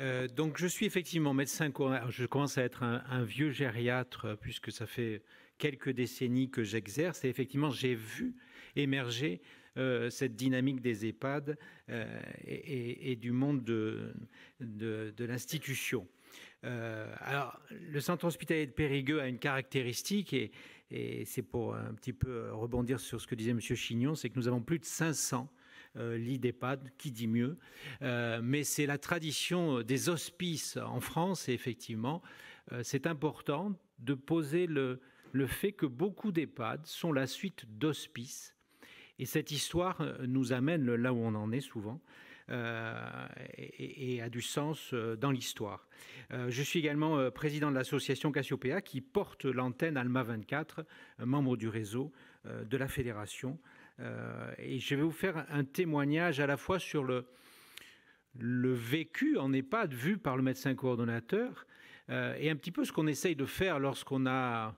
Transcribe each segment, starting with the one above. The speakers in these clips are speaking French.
Euh, donc je suis effectivement médecin, je commence à être un, vieux gériatre euh, puisque ça fait quelques décennies que j'exerce et effectivement j'ai vu émerger euh, cette dynamique des EHPAD et, du monde de, l'institution. alors, le centre hospitalier de Périgueux a une caractéristique, et, et c'est pour un petit peu rebondir sur ce que disait M. Chignon, c'est que nous avons plus de 500 euh, lit qui dit mieux. Euh, mais c'est la tradition des hospices en France, et effectivement, euh, c'est important de poser le, fait que beaucoup d'EHPAD sont la suite d'hospices. Et cette histoire nous amène là où on en est souvent. et, a du sens dans l'histoire. je suis également président de l'association Cassiopeia qui porte l'antenne Alma 24, membre du réseau de la fédération. Euh, et je vais vous faire un témoignage à la fois sur le, le vécu en EHPAD vu par le médecin coordonnateur euh, et un petit peu ce qu'on essaye de faire lorsqu'on a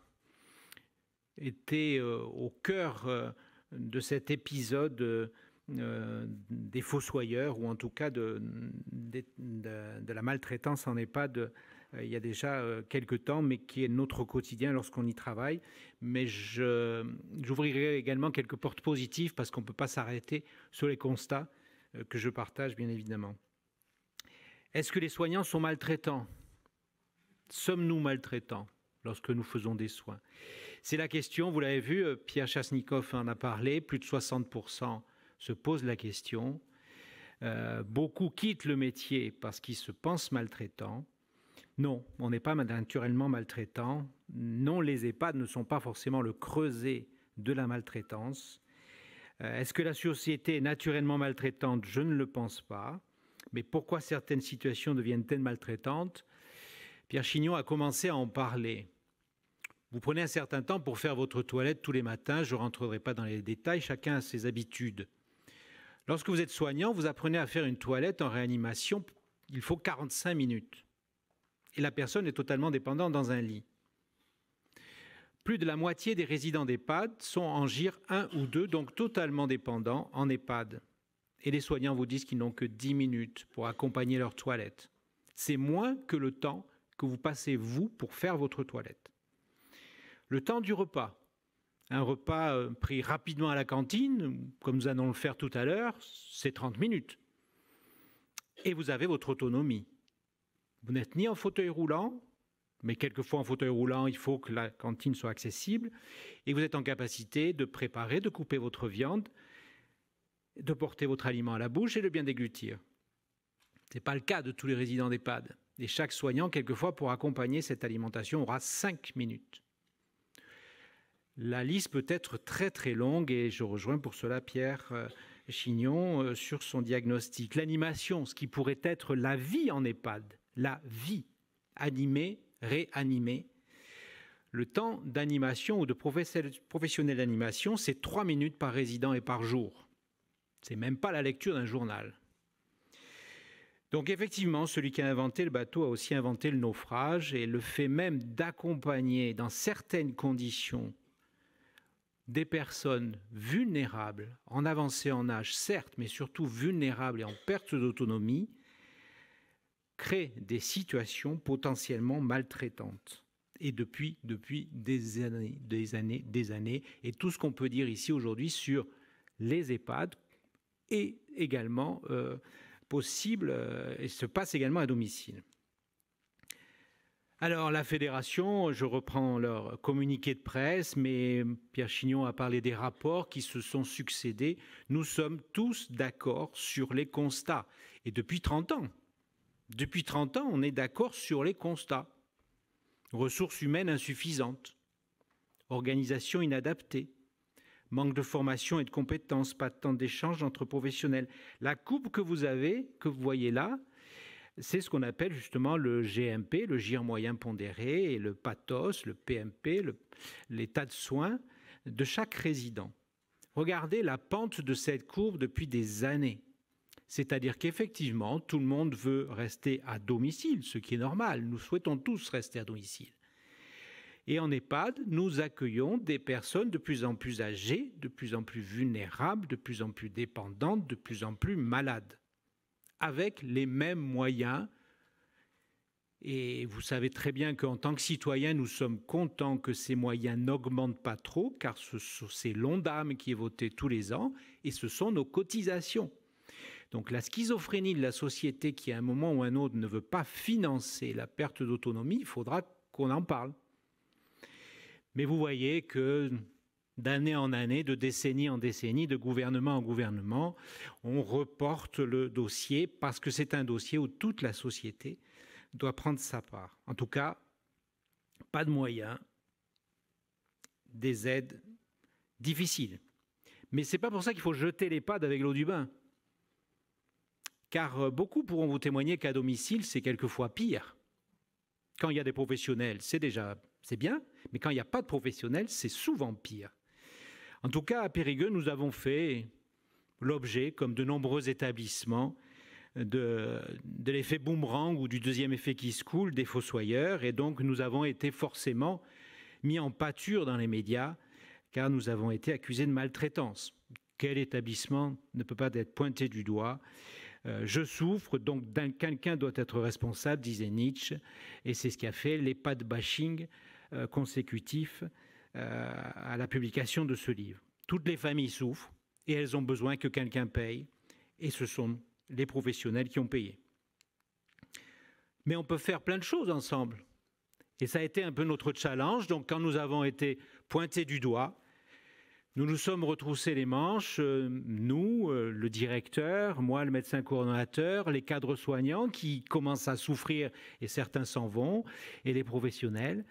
été euh, au cœur de cet épisode euh, des faux fossoyeurs ou en tout cas de, de, la maltraitance en EHPAD euh, il y a déjà euh, quelque quelques temps, mais qui est notre quotidien lorsqu'on y travaille. Mais j'ouvrirai également quelques portes positives parce qu'on ne peut pas s'arrêter sur les constats que je partage bien évidemment. Est-ce que les soignants sont maltraitants Sommes-nous maltraitants lorsque nous faisons des soins C'est la question, vous l'avez vu, Pierre Chasnikov en a parlé, plus de 60 se posent la question. Euh, beaucoup quittent le métier parce qu'ils se pensent maltraitants. Non, on n'est pas naturellement maltraitant. Non, les EHPAD ne sont pas forcément le creuset de la maltraitance. Euh, est-ce que la société est naturellement maltraitante Je ne le pense pas. Mais pourquoi certaines situations deviennent-elles maltraitantes Pierre Chignon a commencé à en parler. Vous prenez un certain temps pour faire votre toilette tous les matins, je ne rentrerai pas dans les détails, chacun a ses habitudes. Lorsque vous êtes soignant, vous apprenez à faire une toilette en réanimation, il faut 45 minutes. Et la personne est totalement dépendante dans un lit. Plus de la moitié des résidents d'EHPAD sont en GIR 1 ou 2, donc totalement dépendants en EHPAD. Et les soignants vous disent qu'ils n'ont que 10 minutes pour accompagner leur toilette. C'est moins que le temps que vous passez, vous, pour faire votre toilette. Le temps du repas, un repas euh, pris rapidement à la cantine, comme nous allons le faire tout à l'heure, c'est 30 minutes. Et vous avez votre autonomie. Vous n'êtes ni en fauteuil roulant, mais quelquefois en fauteuil roulant, il faut que la cantine soit accessible, et vous êtes en capacité de préparer, de couper votre viande, de porter votre aliment à la bouche et de bien déglutir. Ce n'est pas le cas de tous les résidents d'EHPAD. Et chaque soignant, quelquefois, pour accompagner cette alimentation, aura 5 minutes. La liste peut être très très longue et je rejoins pour cela Pierre euh, Chignon euh, sur son diagnostic. L'animation, ce qui pourrait être la vie en EHPAD, la vie animée, réanimée. Le temps d'animation ou de professionnel d'animation, c'est trois minutes par résident et par jour. C'est même pas la lecture d'un journal. Donc effectivement, celui qui a inventé le bateau a aussi inventé le naufrage et le fait même d'accompagner dans certaines conditions des personnes vulnérables, en avancée en âge certes, mais surtout vulnérables et en perte d'autonomie, créent des situations potentiellement maltraitantes. Et depuis, depuis des années, des années, des années. Et tout ce qu'on peut dire ici aujourd'hui sur les EHPAD est également euh, possible euh, et se passe également à domicile. Alors la fédération, je reprends leur communiqué de presse, mais Pierre Chignon a parlé des rapports qui se sont succédés. Nous sommes tous d'accord sur les constats. Et depuis 30 ans, depuis 30 ans, on est d'accord sur les constats. Ressources humaines insuffisantes, organisation inadaptée, manque de formation et de compétences, pas de temps d'échange entre professionnels. La coupe que vous avez, que vous voyez là, c'est ce qu'on appelle justement le GMP, le GIR moyen pondéré, et le PATHOS, le PMP, l'état de soins de chaque résident. Regardez la pente de cette courbe depuis des années. C'est-à-dire qu'effectivement, tout le monde veut rester à domicile, ce qui est normal. Nous souhaitons tous rester à domicile. Et en EHPAD, nous accueillons des personnes de plus en plus âgées, de plus en plus vulnérables, de plus en plus dépendantes, de plus en plus malades avec les mêmes moyens. Et vous savez très bien qu'en tant que citoyen, nous sommes contents que ces moyens n'augmentent pas trop, car c'est l'ondame qui est voté tous les ans, et ce sont nos cotisations. Donc la schizophrénie de la société qui à un moment ou un autre ne veut pas financer la perte d'autonomie, il faudra qu'on en parle. Mais vous voyez que d'année en année, de décennie en décennie, de gouvernement en gouvernement. On reporte le dossier parce que c'est un dossier où toute la société doit prendre sa part. En tout cas, pas de moyens, des aides difficiles. Mais ce n'est pas pour ça qu'il faut jeter les pads avec l'eau du bain. Car euh, beaucoup pourront vous témoigner qu'à domicile, c'est quelquefois pire. Quand il y a des professionnels, c'est déjà c'est bien, mais quand il n'y a pas de professionnels, c'est souvent pire. En tout cas, à Périgueux, nous avons fait l'objet, comme de nombreux établissements, de, l'effet boomerang ou du deuxième effet qui se coule des fossoyeurs. Et donc, nous avons été forcément mis en pâture dans les médias, car nous avons été accusés de maltraitance. Quel établissement ne peut pas être pointé du doigt euh, Je souffre, donc quelqu'un doit être responsable, disait Nietzsche, et c'est ce qui a fait les pas de bashing euh, consécutifs euh, à la publication de ce livre. Toutes les familles souffrent et elles ont besoin que quelqu'un paye, et ce sont les professionnels qui ont payé. Mais on peut faire plein de choses ensemble. Et ça a été un peu notre challenge. Donc quand nous avons été pointés du doigt, nous nous sommes retroussés les manches, euh, nous, euh, le directeur, moi, le médecin coordonnateur, les cadres soignants qui commencent à souffrir et certains s'en vont, et les professionnels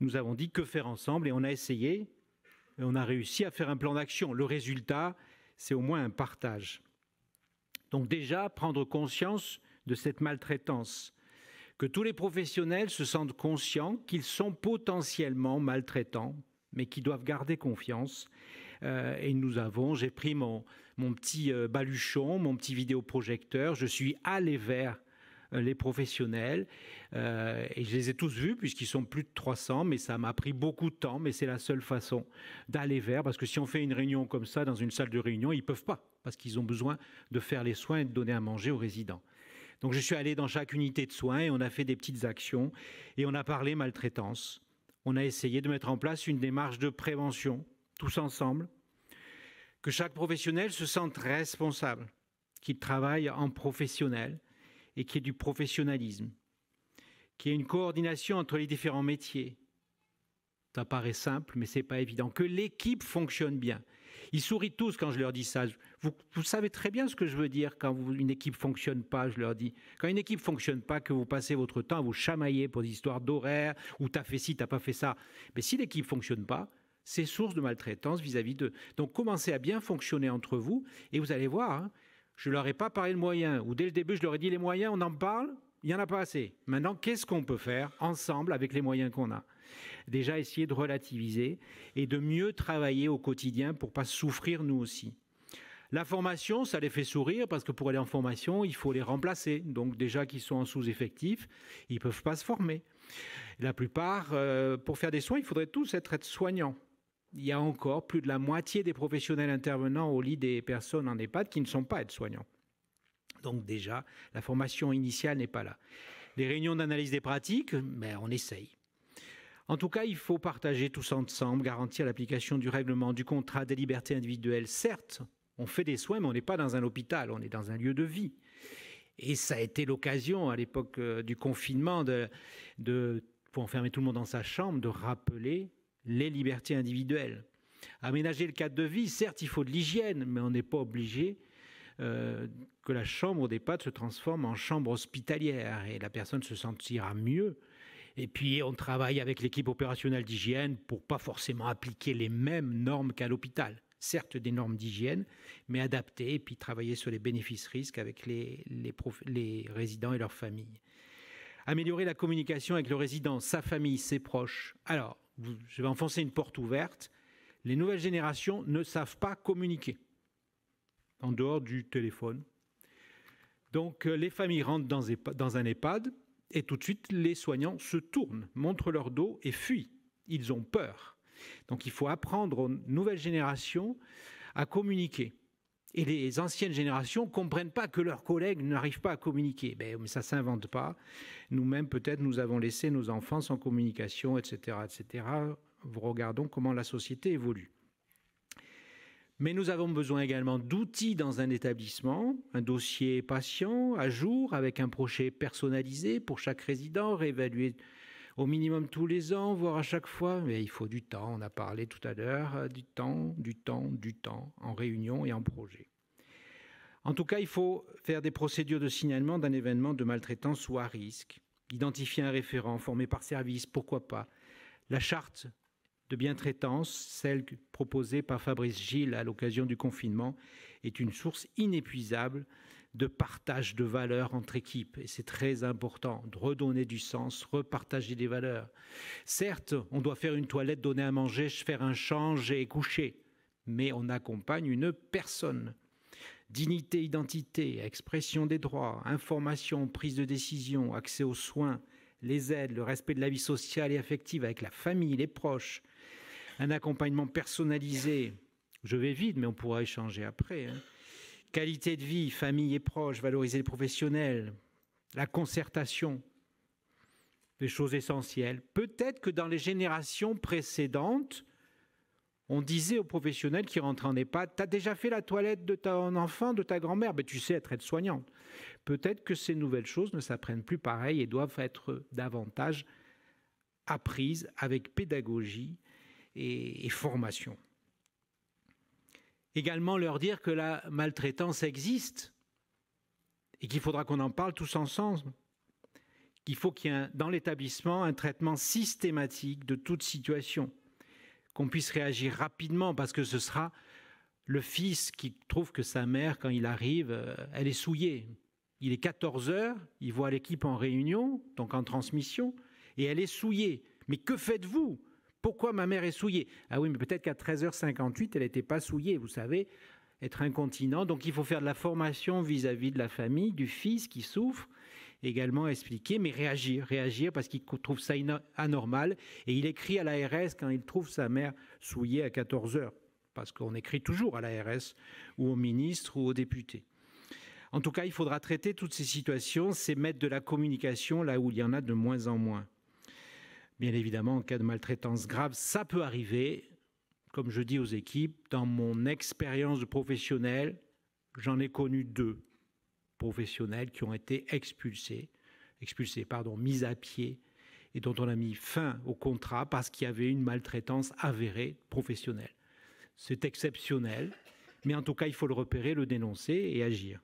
nous avons dit que faire ensemble et on a essayé et on a réussi à faire un plan d'action. Le résultat, c'est au moins un partage. Donc déjà, prendre conscience de cette maltraitance, que tous les professionnels se sentent conscients qu'ils sont potentiellement maltraitants, mais qu'ils doivent garder confiance. Euh, et nous avons, j'ai pris mon, petit euh, baluchon, mon petit vidéoprojecteur, je suis allé vers euh, les professionnels. Euh, et je les ai tous vus, puisqu'ils sont plus de 300, mais ça m'a pris beaucoup de temps, mais c'est la seule façon d'aller vers, parce que si on fait une réunion comme ça dans une salle de réunion, ils ne peuvent pas, parce qu'ils ont besoin de faire les soins et de donner à manger aux résidents. Donc je suis allé dans chaque unité de soins et on a fait des petites actions et on a parlé maltraitance. On a essayé de mettre en place une démarche de prévention, tous ensemble, que chaque professionnel se sente responsable, qu'il travaille en professionnel, et qu'il y ait du professionnalisme, qu'il y ait une coordination entre les différents métiers. Ça paraît simple, mais ce n'est pas évident. Que l'équipe fonctionne bien. Ils sourient tous quand je leur dis ça. Vous, savez très bien ce que je veux dire quand vous, une équipe fonctionne pas, je leur dis. Quand une équipe fonctionne pas, que vous passez votre temps à vous chamailler pour des histoires d'horaire, ou t'as fait ci, t'as pas fait ça. Mais si l'équipe fonctionne pas, c'est source de maltraitance vis-à-vis d'eux. Donc commencez à bien fonctionner entre vous, et vous allez voir, hein, je leur ai pas parlé de moyens, ou dès le début, je leur ai dit les moyens, on en parle, il n'y en a pas assez. Maintenant, qu'est-ce qu'on peut faire ensemble avec les moyens qu'on a Déjà, essayer de relativiser et de mieux travailler au quotidien pour pas souffrir nous aussi. La formation, ça les fait sourire parce que pour aller en formation, il faut les remplacer. Donc déjà qu'ils sont en sous-effectif, ils peuvent pas se former. La plupart, euh, pour faire des soins, il faudrait tous être soignants il y a encore plus de la moitié des professionnels intervenants au lit des personnes en EHPAD qui ne sont pas aides-soignants. Donc déjà, la formation initiale n'est pas là. Les réunions d'analyse des pratiques, mais ben, on essaye. En tout cas, il faut partager tous ensemble, garantir l'application du règlement, du contrat, des libertés individuelles. Certes, on fait des soins, mais on n'est pas dans un hôpital, on est dans un lieu de vie. Et ça a été l'occasion, à l'époque euh, du confinement, de, de, pour enfermer tout le monde dans sa chambre, de rappeler les libertés individuelles. Aménager le cadre de vie, certes, il faut de l'hygiène, mais on n'est pas obligé euh, que la chambre des pattes se transforme en chambre hospitalière et la personne se sentira mieux. Et puis, on travaille avec l'équipe opérationnelle d'hygiène pour pas forcément appliquer les mêmes normes qu'à l'hôpital. Certes, des normes d'hygiène, mais adaptées et puis travailler sur les bénéfices-risques avec les, les résidents et leurs familles. Améliorer la communication avec le résident, sa famille, ses proches. Alors, je vais enfoncer une porte ouverte, les nouvelles générations ne savent pas communiquer en dehors du téléphone. Donc euh, les familles rentrent dans, dans un EHPAD et tout de suite les soignants se tournent, montrent leur dos et fuient. Ils ont peur. Donc il faut apprendre aux nouvelles générations à communiquer et les anciennes générations comprennent pas que leurs collègues n'arrivent pas à communiquer. Ben, mais ça s'invente pas. Nous-mêmes, peut-être, nous avons laissé nos enfants sans communication, etc., etc. Vous regardons comment la société évolue. Mais nous avons besoin également d'outils dans un établissement, un dossier patient à jour avec un projet personnalisé pour chaque résident, réévalué au minimum tous les ans, voire à chaque fois. Mais il faut du temps, on a parlé tout à l'heure, euh, du temps, du temps, du temps, en réunion et en projet. En tout cas, il faut faire des procédures de signalement d'un événement de maltraitance ou à risque, identifier un référent formé par service, pourquoi pas. La charte de bientraitance, celle proposée par Fabrice Gilles à l'occasion du confinement, est une source inépuisable de partage de valeurs entre équipes. Et c'est très important de redonner du sens, repartager des valeurs. Certes, on doit faire une toilette, donner à manger, faire un change et coucher. Mais on accompagne une personne. Dignité, identité, expression des droits, information, prise de décision, accès aux soins, les aides, le respect de la vie sociale et affective avec la famille, les proches, un accompagnement personnalisé. Je vais vite, mais on pourra échanger après. Hein. Qualité de vie, famille et proches, valoriser les professionnels, la concertation, des choses essentielles. Peut-être que dans les générations précédentes, on disait aux professionnels qui rentraient en EHPAD, t'as déjà fait la toilette de ton enfant, de ta grand-mère, ben, tu sais être aide-soignante. Peut-être que ces nouvelles choses ne s'apprennent plus pareil et doivent être davantage apprises avec pédagogie et formation également leur dire que la maltraitance existe et qu'il faudra qu'on en parle tous ensemble. Qu'il faut qu'il y ait dans l'établissement un traitement systématique de toute situation, qu'on puisse réagir rapidement parce que ce sera le fils qui trouve que sa mère, quand il arrive, euh, elle est souillée. Il est 14 heures, il voit l'équipe en réunion, donc en transmission, et elle est souillée. Mais que faites-vous pourquoi ma mère est souillée Ah oui, mais peut-être qu'à 13h58, elle n'était pas souillée, vous savez, être incontinent. Donc il faut faire de la formation vis-à-vis de la famille, du fils qui souffre, également expliquer, mais réagir, réagir parce qu'il trouve ça anormal. Et il écrit à l'ARS quand il trouve sa mère souillée à 14h, parce qu'on écrit toujours à l'ARS ou au ministre ou aux députés. En tout cas, il faudra traiter toutes ces situations, c'est mettre de la communication là où il y en a de moins en moins. Bien évidemment, en cas de maltraitance grave, ça peut arriver. Comme je dis aux équipes, dans mon expérience de professionnel, j'en ai connu deux professionnels qui ont été expulsés, expulsés, pardon, mis à pied et dont on a mis fin au contrat parce qu'il y avait une maltraitance avérée professionnelle. C'est exceptionnel, mais en tout cas, il faut le repérer, le dénoncer et agir.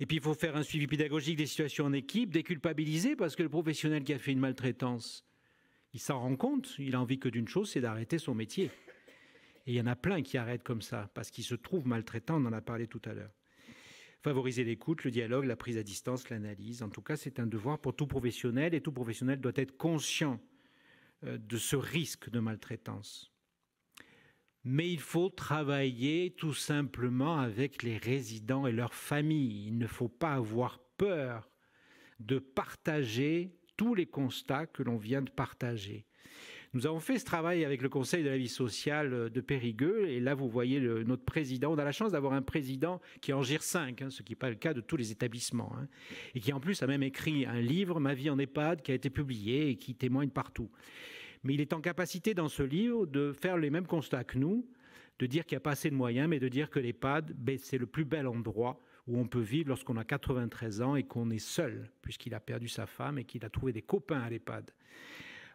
Et puis, il faut faire un suivi pédagogique des situations en équipe, déculpabiliser, parce que le professionnel qui a fait une maltraitance, il s'en rend compte, il a envie que d'une chose, c'est d'arrêter son métier. Et il y en a plein qui arrêtent comme ça, parce qu'ils se trouvent maltraitants, on en a parlé tout à l'heure. Favoriser l'écoute, le dialogue, la prise à distance, l'analyse. En tout cas, c'est un devoir pour tout professionnel, et tout professionnel doit être conscient euh, de ce risque de maltraitance mais il faut travailler tout simplement avec les résidents et leurs familles. Il ne faut pas avoir peur de partager tous les constats que l'on vient de partager. Nous avons fait ce travail avec le Conseil de la vie sociale de Périgueux, et là vous voyez notre président. On a la chance d'avoir un président qui en gère 5, hein, ce qui n'est pas le cas de tous les établissements, hein, et qui en plus a même écrit un livre, Ma vie en EHPAD, qui a été publié et qui témoigne partout. Mais il est en capacité dans ce livre de faire les mêmes constats que nous, de dire qu'il n'y a pas assez de moyens, mais de dire que l'EHPAD, ben, c'est le plus bel endroit où on peut vivre lorsqu'on a 93 ans et qu'on est seul, puisqu'il a perdu sa femme et qu'il a trouvé des copains à l'EHPAD.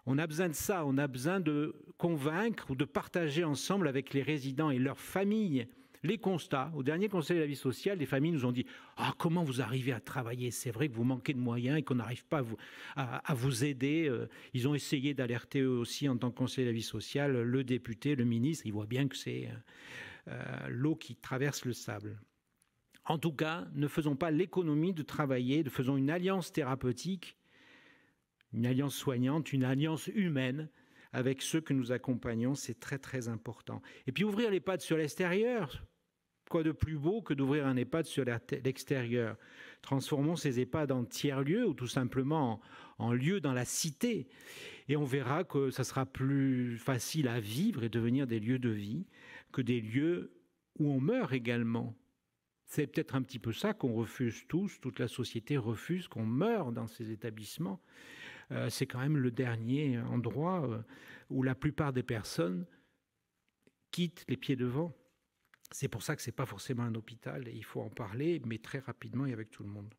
On a besoin de ça, on a besoin de convaincre ou de partager ensemble avec les résidents et leurs familles les constats. Au dernier Conseil de la vie sociale, les familles nous ont dit Ah, comment vous arrivez à travailler C'est vrai que vous manquez de moyens et qu'on n'arrive pas à vous, à, vous, aider. Euh, ils ont essayé d'alerter eux aussi, en tant que Conseil de la vie sociale, le député, le ministre. Ils voient bien que c'est euh, euh, l'eau qui traverse le sable. En tout cas, ne faisons pas l'économie de travailler, de faisons une alliance thérapeutique, une alliance soignante, une alliance humaine avec ceux que nous accompagnons, c'est très très important. Et puis ouvrir les pattes sur l'extérieur, Quoi de plus beau que d'ouvrir un EHPAD sur l'extérieur Transformons ces EHPAD en tiers-lieux ou tout simplement en, lieux dans la cité. Et on verra que ça sera plus facile à vivre et devenir des lieux de vie que des lieux où on meurt également. C'est peut-être un petit peu ça qu'on refuse tous, toute la société refuse qu'on meure dans ces établissements. Euh, c'est quand même le dernier endroit euh, où la plupart des personnes quittent les pieds devant. C'est pour ça que ce n'est pas forcément un hôpital, il faut en parler, mais très rapidement et avec tout le monde.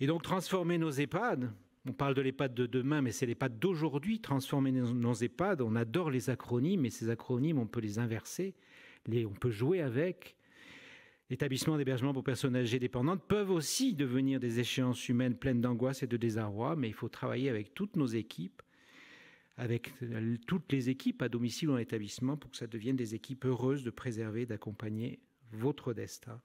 Et donc transformer nos EHPAD, on parle de l'EHPAD de demain, mais c'est l'EHPAD d'aujourd'hui, transformer nos EHPAD, on adore les acronymes, et ces acronymes, on peut les inverser, on peut jouer avec. L'établissement d'hébergement pour personnes âgées dépendantes peuvent aussi devenir des échéances humaines pleines d'angoisse et de désarroi, mais il faut travailler avec toutes nos équipes avec euh, toutes les équipes à domicile ou en établissement pour que ça devienne des équipes heureuses de préserver, d'accompagner votre destin.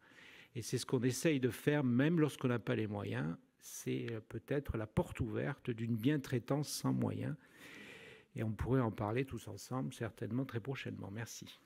Et c'est ce qu'on essaye de faire même lorsqu'on n'a pas les moyens. C'est euh, peut-être la porte ouverte d'une bientraitance sans moyens. Et on pourrait en parler tous ensemble certainement très prochainement. Merci.